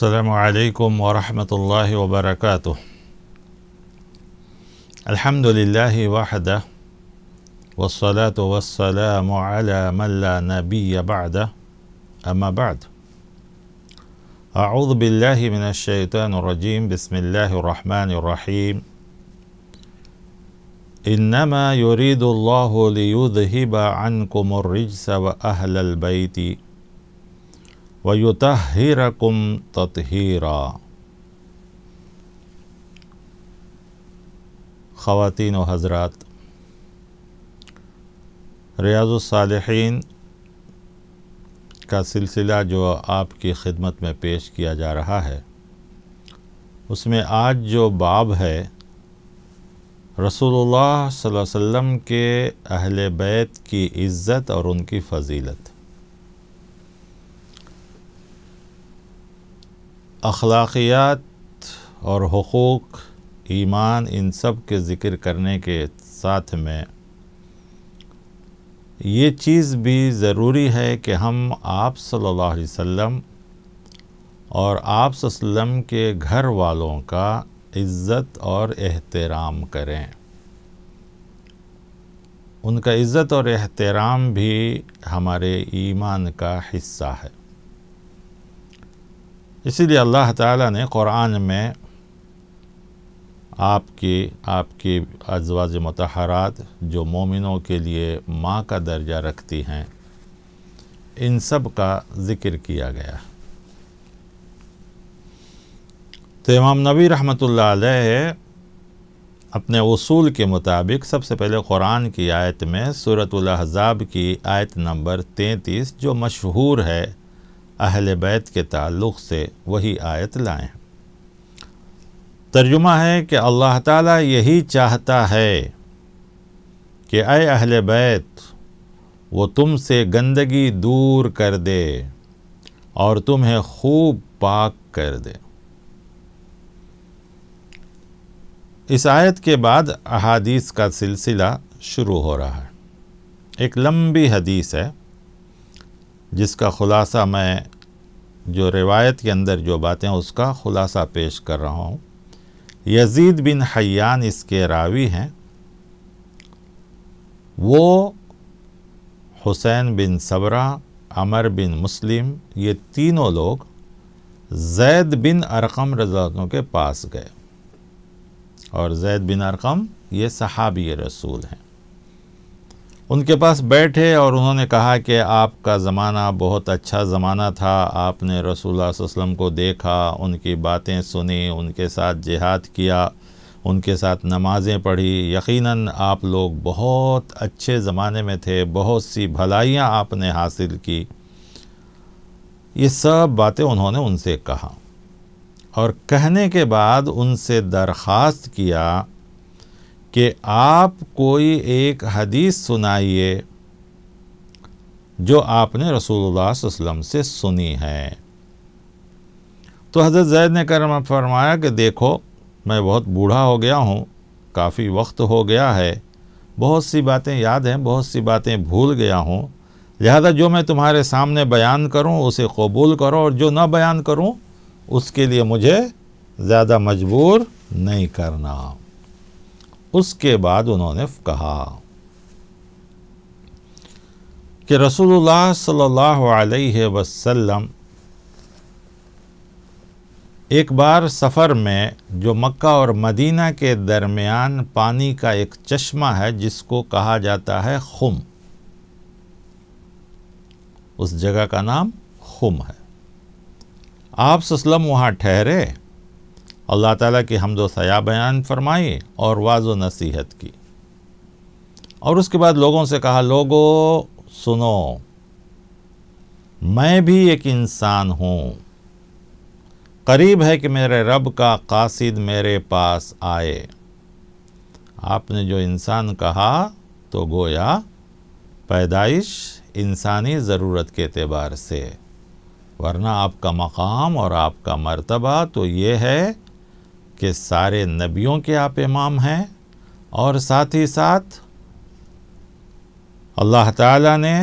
السلام عليكم ورحمة الله وبركاته الحمد لله وحده والصلاة والسلام على من لا نبي بعده أما بعد أعوذ بالله من الشيطان الرجيم بسم الله الرحمن الرحيم إنما يريد الله ليذهب عنكم الرجس وأهل البيت वयुतहिरकुम ततहीरा ख़वान हज़रात रियाज़ुलसालहन का सिलसिला जो आपकी ख़िदमत में पेश किया जा रहा है उसमें आज जो बाब है रसूलुल्लाह सल्लल्लाहु अलैहि वसल्लम के अहल बैत की इज़्ज़त और उनकी फ़जीलत अखलाकियात और हकूक़ ईमान इन सब के ज़िक्र करने के साथ में ये चीज़ भी ज़रूरी है कि हम आप सल्लल्लाहु अलैहि वसल्लम और आप वसल्लम के घर वालों का इज़्ज़त और एहतराम करें उनका इज़्ज़त और एहतराम भी हमारे ईमान का हिस्सा है इसीलिए अल्लाह ताला ने कुरान में आपके आपके अजवाज मतहरात जो मोमिनों के लिए माँ का दर्जा रखती हैं इन सब का ज़िक्र किया गया तो इमाम नबी रहमतुल्लाह अलैह अपने उसूल के मुताबिक सबसे पहले कुरान की आयत में सूरत अहज़ाब की आयत नंबर 33 जो मशहूर है अहल बैत के ताल्लुक़ से वही आयत हैं तर्जुमा है कि अल्लाह ताला यही चाहता है कि अय अहल बैत वो तुमसे गंदगी दूर कर दे और तुम्हें खूब पाक कर दे इस आयत के बाद अहादीस का सिलसिला शुरू हो रहा है एक लंबी हदीस है जिसका ख़ुलासा मैं जो रिवायत के अंदर जो बातें उसका ख़ुलासा पेश कर रहा हूँ यजीद बिन हयान इसके रावी हैं वो हुसैन बिन सबरा अमर बिन मुस्लिम ये तीनों लोग जैद बिन अरकम रजातों के पास गए और जैद बिन अरकम ये सहाबी रसूल हैं उनके पास बैठे और उन्होंने कहा कि आपका ज़माना बहुत अच्छा ज़माना था आपने रसूल वसम को देखा उनकी बातें सुनी उनके साथ जिहाद किया उनके साथ नमाज़ें पढ़ी यकीनन आप लोग बहुत अच्छे ज़माने में थे बहुत सी भलाइयाँ आपने हासिल की ये सब बातें उन्होंने उनसे कहा और कहने के बाद उनसे दरख्वास्त किया कि आप कोई एक हदीस सुनाइए जो आपने रसूलुल्लाह वसल्लम से सुनी है तो हज़रत जैद ने कर फरमाया कि देखो मैं बहुत बूढ़ा हो गया हूँ काफ़ी वक्त हो गया है बहुत सी बातें याद हैं बहुत सी बातें भूल गया हूँ लिहाजा जो मैं तुम्हारे सामने बयान करूँ उसे कबूल करो और जो ना बयान करूँ उसके लिए मुझे ज़्यादा मजबूर नहीं करना उसके बाद उन्होंने कहा कि रसूलुल्लाह सल्लल्लाहु अलैहि वसल्लम एक बार सफ़र में जो मक्का और मदीना के दरमियान पानी का एक चश्मा है जिसको कहा जाता है खुम उस जगह का नाम खुम है आप सस्लम वहाँ ठहरे अल्लाह ताला की हमदो सया बयान फरमाई और वाज व नसीहत की और उसके बाद लोगों से कहा लोगो सुनो मैं भी एक इंसान हूँ करीब है कि मेरे रब का कासिद मेरे पास आए आपने जो इंसान कहा तो गोया पैदाइश इंसानी ज़रूरत के अतबार से वरना आपका मकाम और आपका मर्तबा तो ये है कि सारे नबियों के आप इमाम हैं और साथ ही साथ अल्लाह ताला ने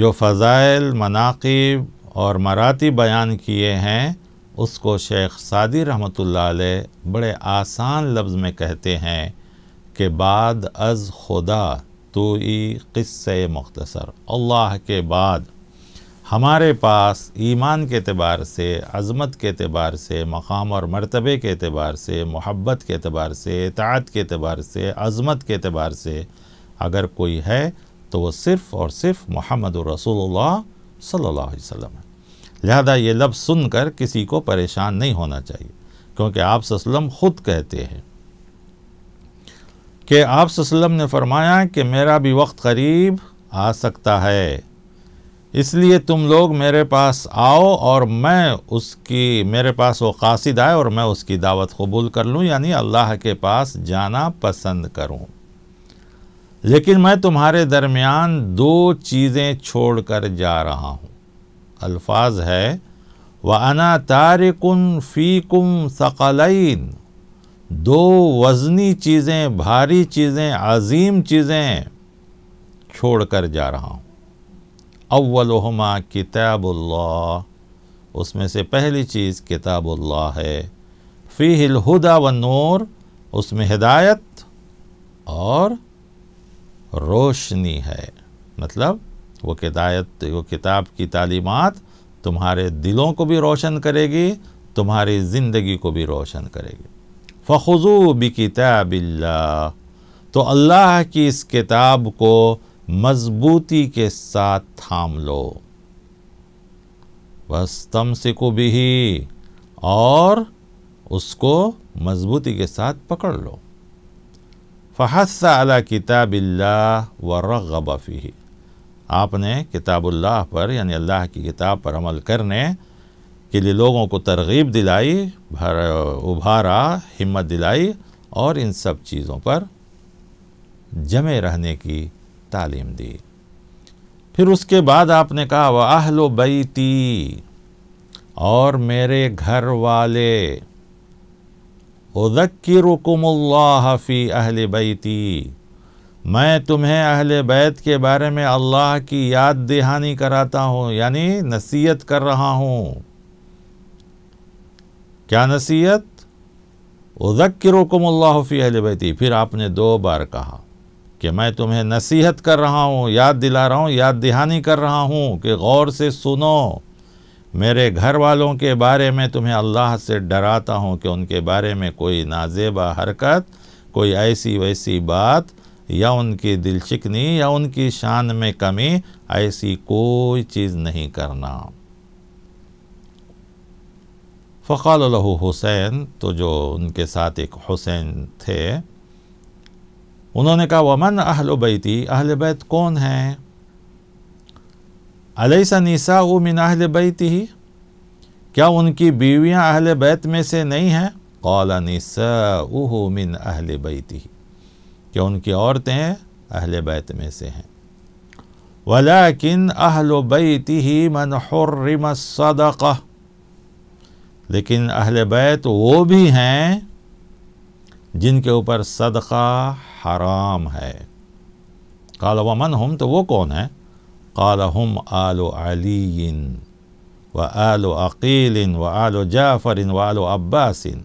जो फ़ज़ाइल मनाक़ब और मराती बयान किए हैं उसको शेख सादी रहमत बड़े आसान लफ्ज़ में कहते हैं कि बाद अज़ खुदा तो ई क़स्से मुख्तसर अल्लाह के बाद हमारे पास ईमान के अतबार से अज़मत के अतबार से मकाम और मरतबे के अतबार से मोहब्बत के अतबार से इतात के अतबार से अज़मत के अतबार से अगर कोई है तो वह सिर्फ़ और सिर्फ़ मोहम्मद रसूल सल्ला वसम है लिहाजा ये लफ्ज़ सुनकर किसी को परेशान नहीं होना चाहिए क्योंकि आप ख़ुद कहते हैं कि आप ने फरमाया कि मेरा भी वक्त करीब आ सकता है इसलिए तुम लोग मेरे पास आओ और मैं उसकी मेरे पास वो कासिद आए और मैं उसकी दावत कबूल कर लूँ यानी अल्लाह के पास जाना पसंद करूँ लेकिन मैं तुम्हारे दरमियान दो चीज़ें छोड़ कर जा रहा हूँ अल्फाज है व अना तारिकुन फ़ीकुम सकलैन दो वज़नी चीज़ें भारी चीज़ें अजीम चीज़ें छोड़ कर जा रहा हूँ अव्वलहमा किताबुल्ला उसमें से पहली चीज़ किताबुल्ला है फ़ी हिलहुदा व नूर उसमें हिदायत और रोशनी है मतलब वो किदायत वो किताब की तालीमत तुम्हारे दिलों को भी रोशन करेगी तुम्हारी ज़िंदगी को भी रोशन करेगी फ़ुज़ू बि किताबिल्ला तो अल्लाह की इस किताब को मजबूती के साथ थाम लो बस तम सिको भी और उसको मजबूती के साथ पकड़ लो फहसा किताबिल्ला व रगबफ़ी आपने किताबुल्लाह पर यानी अल्लाह की किताब पर अमल करने के लिए लोगों को तरगीब दिलाई भर उभारा हिम्मत दिलाई और इन सब चीज़ों पर जमे रहने की तालीम दी फिर उसके बाद आपने कहा वह आहलो बैती और मेरे घर वाले उदक्की अहल बैती मैं तुम्हें अहल बैत के बारे में अल्लाह की याद दहानी कराता हूँ यानी नसीहत कर रहा हूँ क्या नसीहत उदक्की अहल बैती फिर आपने दो बार कहा कि मैं तुम्हें नसीहत कर रहा हूँ याद दिला रहा हूँ याद दहानी कर रहा हूँ कि गौर से सुनो मेरे घर वालों के बारे में तुम्हें अल्लाह से डराता हूँ कि उनके बारे में कोई नाजेबा हरकत कोई ऐसी वैसी बात या उनकी दिलचिकनी या उनकी शान में कमी ऐसी कोई चीज़ नहीं करना फ़ाल हुसैन तो जो उनके साथ एक हुसैन थे उन्होंने कहा वमन अहल बैती अहल बैत कौन है अलैसा निसा उ मिन अहल बैती ही क्या उनकी बीवियां अहल बैत में से नहीं हैं कौला निसा उ मिन अहल बैती ही क्या उनकी औरतें अहल बैत में से हैं वला किन अहल बैती ही मन हर्रम सदक़ लेकिन अहल बैत वो भी हैं जिनके ऊपर सदका हराम है काल वमन हम तो वो कौन है काल हम आलो अली व आलो अकील व आलो जाफर व आलो अब्बासिन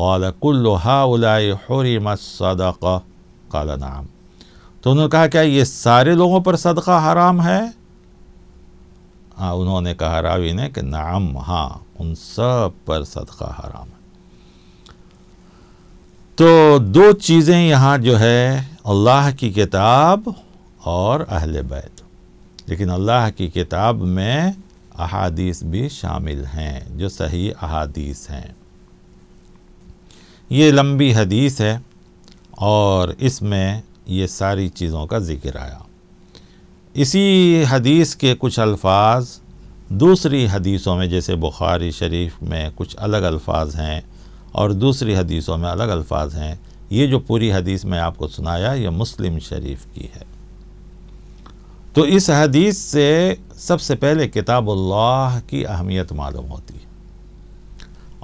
काल कुल्ल हाउलाम सदका कल नाम तो उन्होंने कहा क्या ये सारे लोगों पर सदका हराम है हाँ उन्होंने कहा रावी ने कि नाम हाँ उन सब पर सदका हराम है तो दो चीज़ें यहाँ जो है अल्लाह की किताब और अहल बैत लेकिन अल्लाह की किताब में अहादीस भी शामिल हैं जो सही अहादीस हैं ये लंबी हदीस है और इसमें ये सारी चीज़ों का ज़िक्र आया इसी हदीस के कुछ अल्फाज दूसरी हदीसों में जैसे बुखारी शरीफ में कुछ अलग अल्फाज हैं और दूसरी हदीसों में अलग अल्फाज हैं ये जो पूरी हदीस मैं आपको सुनाया ये मुस्लिम शरीफ की है तो इस हदीस से सबसे पहले किताबुल्लाह की अहमियत मालूम होती है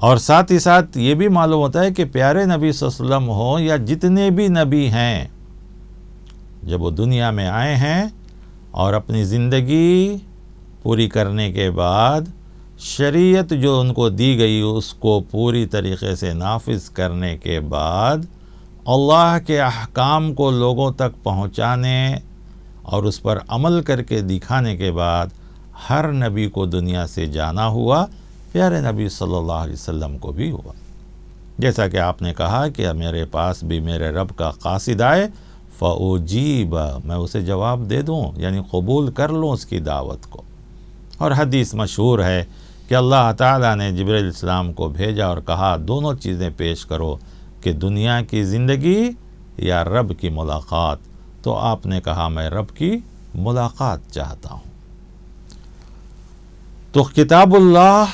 और साथ ही साथ ये भी मालूम होता है कि प्यारे नबी वसल्लम हो या जितने भी नबी हैं जब वो दुनिया में आए हैं और अपनी ज़िंदगी पूरी करने के बाद शरीयत जो उनको दी गई उसको पूरी तरीके से नाफिज करने के बाद अल्लाह के अहकाम को लोगों तक पहुंचाने और उस पर अमल करके दिखाने के बाद हर नबी को दुनिया से जाना हुआ प्यारे नबी सल्लल्लाहु अलैहि वसल्लम को भी हुआ जैसा कि आपने कहा कि मेरे पास भी मेरे रब का कासिद आए फ़ीब मैं उसे जवाब दे दूँ यानी कबूल कर लूँ उसकी दावत को और हदीस मशहूर है कि अल्लाह ताला ने जबरील इस्लाम को भेजा और कहा दोनों चीज़ें पेश करो कि दुनिया की ज़िंदगी या रब की मुलाकात तो आपने कहा मैं रब की मुलाकात चाहता हूँ तो किताबुल्लाह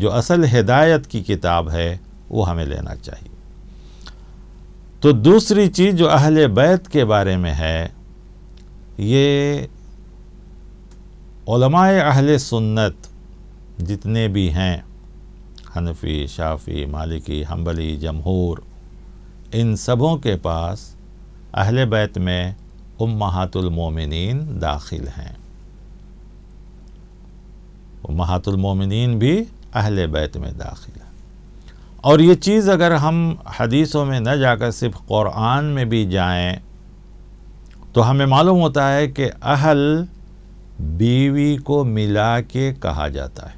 जो असल हिदायत की किताब है वो हमें लेना चाहिए तो दूसरी चीज़ जो अहल बैत के बारे में है ये अहल सुन्नत जितने भी हैं हनफी शाफ़ी मालिकी हम्बली जमहूर इन सबों के पास अहल बैत में उम्मातुलमोमिन दाखिल हैं महातुलमोमिन भी अहल बैत में दाखिल है और ये चीज़ अगर हम हदीसों में न जाकर सिर्फ क़ुरान में भी जाएं तो हमें मालूम होता है कि अहल बीवी को मिला के कहा जाता है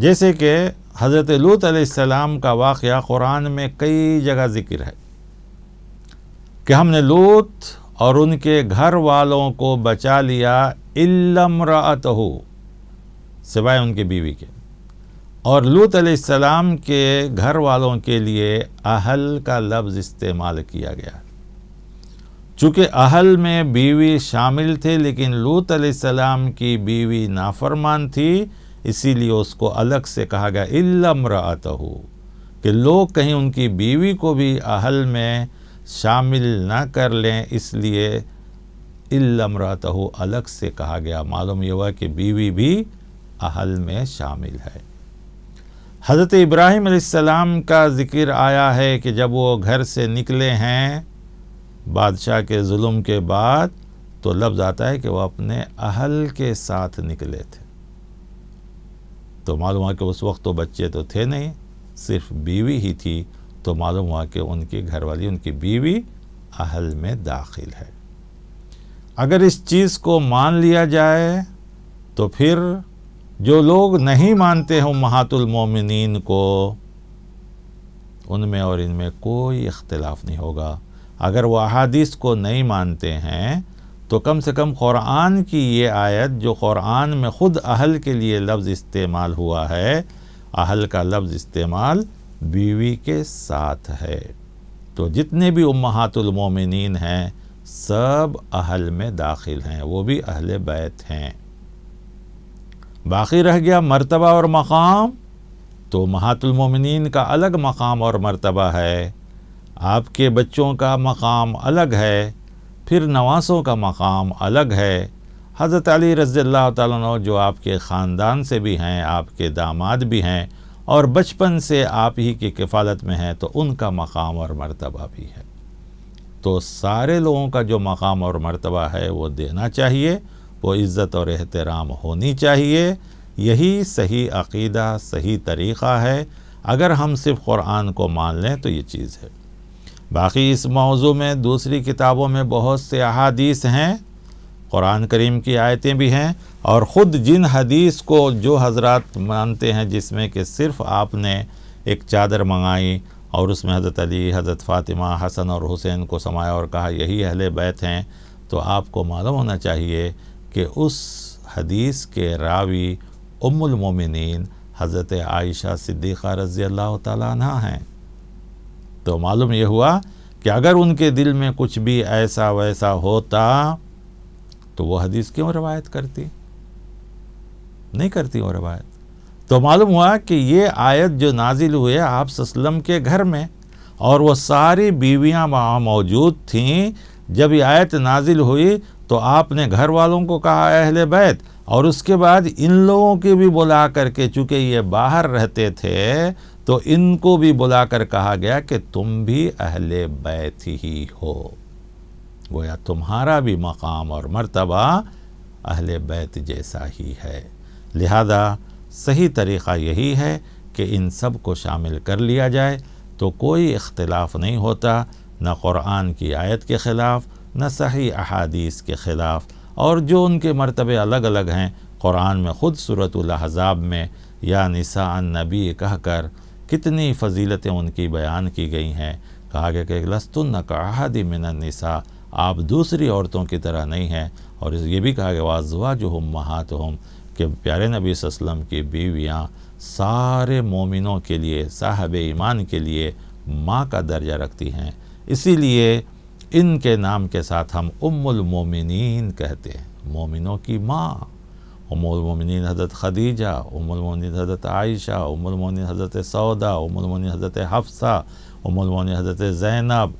जैसे कि हज़रत लूत आसमाम का वाक़ क़ुरान में कई जगह ज़िक्र है कि हमने लूत और उनके घर वालों को बचा लिया इलमरात हो सिवाय उनके बीवी के और लूत आसमाम के घर वालों के लिए अहल का लफ्ज़ इस्तेमाल किया गया चूँकि अहल में बीवी शामिल थे लेकिन लूत आसमाम की बीवी नाफरमान थी इसीलिए उसको अलग से कहा गया इल्लमरात हो कि लोग कहीं उनकी बीवी को भी अहल में शामिल ना कर लें इसलिए इल्लमरात हो अलग से कहा गया मालूम यह हुआ कि बीवी भी अहल में शामिल है हज़रत इब्राहिम अलैहिस्सलाम का ज़िक्र आया है कि जब वो घर से निकले हैं बादशाह के जुल्म के बाद तो लफ्ज़ आता है कि वो अपने अहल के साथ निकले थे तो मालूम हुआ कि उस वक्त तो बच्चे तो थे नहीं सिर्फ बीवी ही थी तो मालूम हुआ कि उनकी घरवाली उनकी बीवी अहल में दाखिल है अगर इस चीज़ को मान लिया जाए तो फिर जो लोग नहीं मानते हैं महातुलमोमिन को उनमें और इनमें कोई इख्तलाफ नहीं होगा अगर वह अहादीस को नहीं मानते हैं तो कम से कम क़ुरान की ये आयत जो क़ुरान में ख़ुद अहल के लिए लफ्ज़ इस्तेमाल हुआ है अहल का लफ्ज़ इस्तेमाल बीवी के साथ है तो जितने भी उम्मातुलमोमिन हैं सब अहल में दाखिल हैं वो भी अहल बैत हैं बाकी रह गया मर्तबा और मकाम तो महातुलमोमिन का अलग मकाम और मर्तबा है आपके बच्चों का मकाम अलग है फिर नवासों का मकाम अलग है हज़रत अली रज़ल्ला तु जो आपके ख़ानदान से भी हैं आपके दामाद भी हैं और बचपन से आप ही की किफ़ालत में हैं तो उनका मकाम और मरतबा भी है तो सारे लोगों का जो मकाम और मरतबा है वो देना चाहिए वो इज़्ज़त और एहतराम होनी चाहिए यही सही अकीदा सही तरीक़ा है अगर हम सिर्फ क़ुरान को मान लें तो ये चीज़ है बाकी इस मौजू में दूसरी किताबों में बहुत से अहादीस हैं कुरान करीम की आयतें भी हैं और ख़ुद जिन हदीस को जो हजरत मानते हैं जिसमें कि सिर्फ़ आपने एक चादर मंगाई और उसमें हज़रत अली हज़रत फ़ातिमा हसन और हुसैन को समाया और कहा यही अहल बैत हैं तो आपको मालूम होना चाहिए कि उस हदीस के रावी उम्मुलमोमिन हज़रत आयशा सिद्दीक़ा रज़ी अल्लाह ताली हैं तो मालूम यह हुआ कि अगर उनके दिल में कुछ भी ऐसा वैसा होता तो वो हदीस क्यों रवायत करती नहीं करती वो रवायत तो मालूम हुआ कि ये आयत जो नाजिल हुए आप ससलम के घर में और वो सारी बीवियां वहाँ मौजूद थीं जब ये आयत नाजिल हुई तो आपने घर वालों को कहा अहल बैत और उसके बाद इन लोगों की भी बुला करके चूँकि ये बाहर रहते थे तो इनको भी बुलाकर कहा गया कि तुम भी अहले बैत ही हो गोया तुम्हारा भी मकाम और मर्तबा अहले बैत जैसा ही है लिहाजा सही तरीक़ा यही है कि इन सब को शामिल कर लिया जाए तो कोई इख्तलाफ नहीं होता न कुरान की आयत के ख़िलाफ़ न सही अहादीस के ख़िलाफ़ और जो उनके मरतबे अलग अलग हैं कुरान में ख़ुद सूरत हज़ाब में या निसा नबी कहकर कितनी फजीलतें उनकी बयान की गई हैं कहा गया कि लस्तुन कहादी मिनसा आप दूसरी औरतों की तरह नहीं हैं और ये भी कहा गया वाजवा जो हम महात हम कि प्यारे नबी वसलम की बीवियाँ सारे मोमिनों के लिए साहब ईमान के लिए माँ का दर्जा रखती हैं इसीलिए इनके नाम के साथ हम उम्मुल मोमिनीन कहते हैं मोमिनों की माँ उमरमिन हज़रत खदीजा उमरमिन हज़रत आयशा उमरमिन हज़रत सौदा उमरमिन हज़रत हफ्सा उमरमिन हज़रत ज़ैनब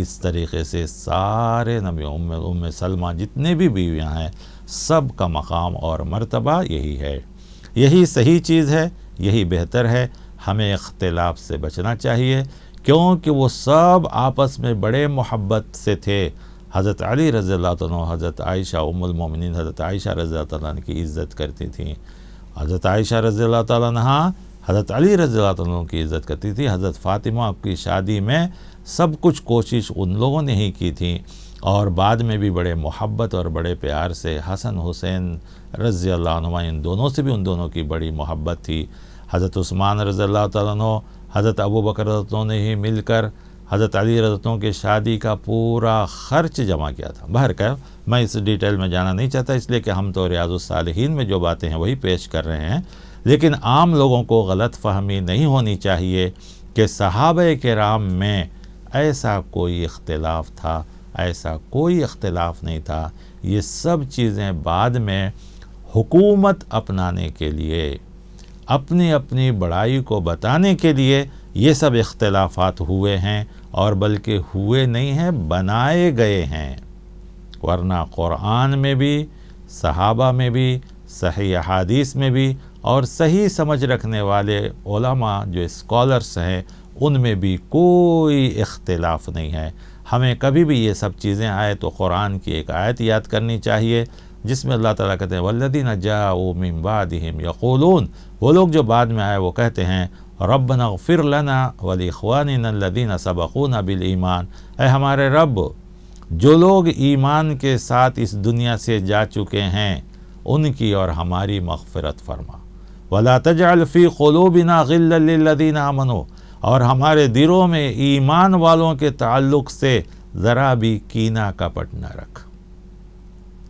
इस तरीके से सारे नबी उम उम सलमा जितने भी बीवियाँ हैं सब का मकाम और मरतबा यही है यही सही चीज़ है यही बेहतर है हमें इख्तलाफ से बचना चाहिए क्योंकि वो सब आपस में बड़े मोहब्बत से थे हज़रत अली रज़ी हज़रत आयशा मोमिन हज़रत आयशा रज़ी तन की इज़्ज़त करती थी हज़रत आयशा रज़ी तहा हज़रत अली रज़ी तन की इज़्ज़त करती थी हज़रत फ़ातिमा आपकी शादी में सब कुछ कोशिश उन लोगों ने ही की थी और बाद में भी बड़े मोहब्बत और बड़े प्यार से हसन हुसैन रज़ी अल्लाह इन दोनों से भी उन दोनों की बड़ी मोहब्बत थी हज़रत उस्मान रज़ी तैन हज़रत अबू बकर ने ही मिलकर हज़रत अली रजतों के शादी का पूरा खर्च जमा किया था बाहर कह मैं इस डिटेल में जाना नहीं चाहता इसलिए कि हम तो रियाजुलसालहीन में जो बातें हैं वही पेश कर रहे हैं लेकिन आम लोगों को गलत फहमी नहीं होनी चाहिए कि सहाब राम में ऐसा कोई इख्तलाफ था ऐसा कोई इख्तलाफ नहीं था ये सब चीज़ें बाद में हुकूमत अपनाने के लिए अपनी अपनी बड़ाई को बताने के लिए ये सब इख्तलाफात हुए हैं और बल्कि हुए नहीं हैं बनाए गए हैं वरना क़ुरान में भी सहाबा में भी सही अहादीस में भी और सही समझ रखने वाले ओलमा जो स्कॉलर्स हैं उनमें भी कोई इख्तलाफ नहीं है हमें कभी भी ये सब चीज़ें आए तो क़ुरान की एक आयत याद करनी चाहिए जिसमें अल्लाह ताला कहते हैं वल्लदीन जाओ मिम्बादिम यक़ोलून वो लोग जो बाद में आए वो कहते हैं रबना फिर लना वलिखवानदीन सबकून बिल ईमान है हमारे रब जो लोग ईमान के साथ इस दुनिया से जा चुके हैं उनकी और हमारी मगफरत फरमा वला तजालफ़ी खलूबिना गिल्लदीन आमनो और हमारे दिलों में ईमान वालों के ताल्लुक से ज़रा भी कीना कपट न रख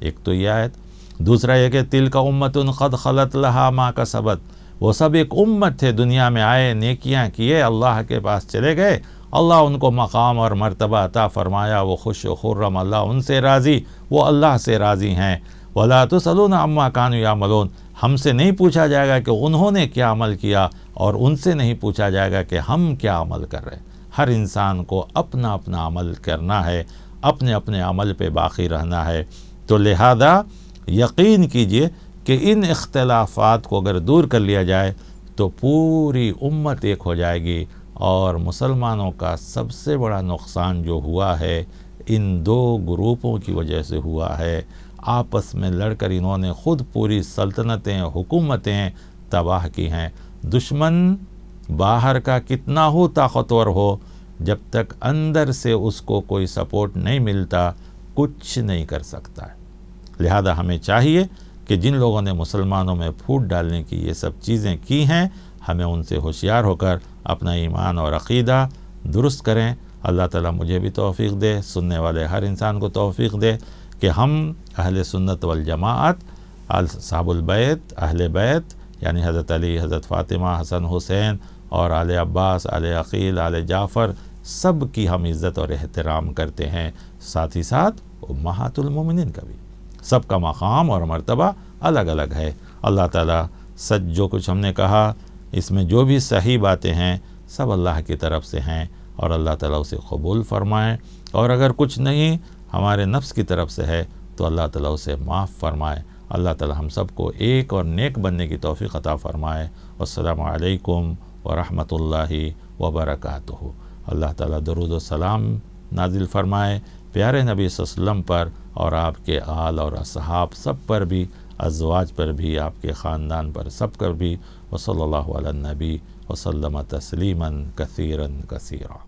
एक तो यह आयत दूसरा यह कि तिल का उम्मत ख़द खलत लहा माँ का सबत वो सब एक उम्मत थे दुनिया में आए नेकियां किए अल्लाह के पास चले गए अल्लाह उनको मकाम और मरतबा अता फ़रमाया वो खुश खुर्रम अल्लाह उनसे राज़ी वो अल्लाह से राज़ी हैं वला तो सलून अम्मा कानू या मलोन हमसे नहीं पूछा जाएगा कि उन्होंने क्या अमल किया और उनसे नहीं पूछा जाएगा कि हम क्या अमल कर रहे हैं हर इंसान को अपना अपना अमल करना है अपने अपने अमल पर बाकी रहना है तो लिहाजा यकीन कीजिए कि इन इख्तलाफात को अगर दूर कर लिया जाए तो पूरी उम्मत एक हो जाएगी और मुसलमानों का सबसे बड़ा नुकसान जो हुआ है इन दो ग्रुपों की वजह से हुआ है आपस में लड़कर इन्होंने ख़ुद पूरी सल्तनतें हुकूमतें तबाह की हैं दुश्मन बाहर का कितना हो ताकतवर हो जब तक अंदर से उसको कोई सपोर्ट नहीं मिलता कुछ नहीं कर सकता लिहाजा हमें चाहिए कि जिन लोगों ने मुसलमानों में फूट डालने की ये सब चीज़ें की हैं हमें उनसे होशियार होकर अपना ईमान और अकीदा दुरुस्त करें अल्लाह ताला मुझे भी तोफ़ी दे सुनने वाले हर इंसान को तोफ़ी दे कि हम अहल सुन्नत वलजमात साबुलबैत अहल बैत यानी हज़रत अली हज़रत फ़ातिमा हसन हुसैन और आल अब्बास आल अकील आल जाफ़र सब की हम इज़्ज़त और एहतराम करते हैं साथ ही साथ महातुलमिन का भी सब का मकाम और मरतबा अलग अलग है अल्लाह ताला सच जो कुछ हमने कहा इसमें जो भी सही बातें हैं सब अल्लाह की तरफ से हैं और अल्लाह ताला उसे कबूल फरमाएँ और अगर कुछ नहीं हमारे नफ्स की तरफ से है तो अल्लाह ताला उसे माफ़ फरमाए अल्लाह ताला हम सबको एक और नेक बनने की तोफ़ी अता फ़रमाए असलकम वरहमल वबरक अल्लाह ताला दरुद सलाम नाजिल फरमाए प्यारे नबी वसम पर और आपके आल और असहाब सब पर भी अजवाज पर भी आपके ख़ानदान पर सब पर भी वसल्ला नबी वसलम तस्लीमन कसीरन कसीरा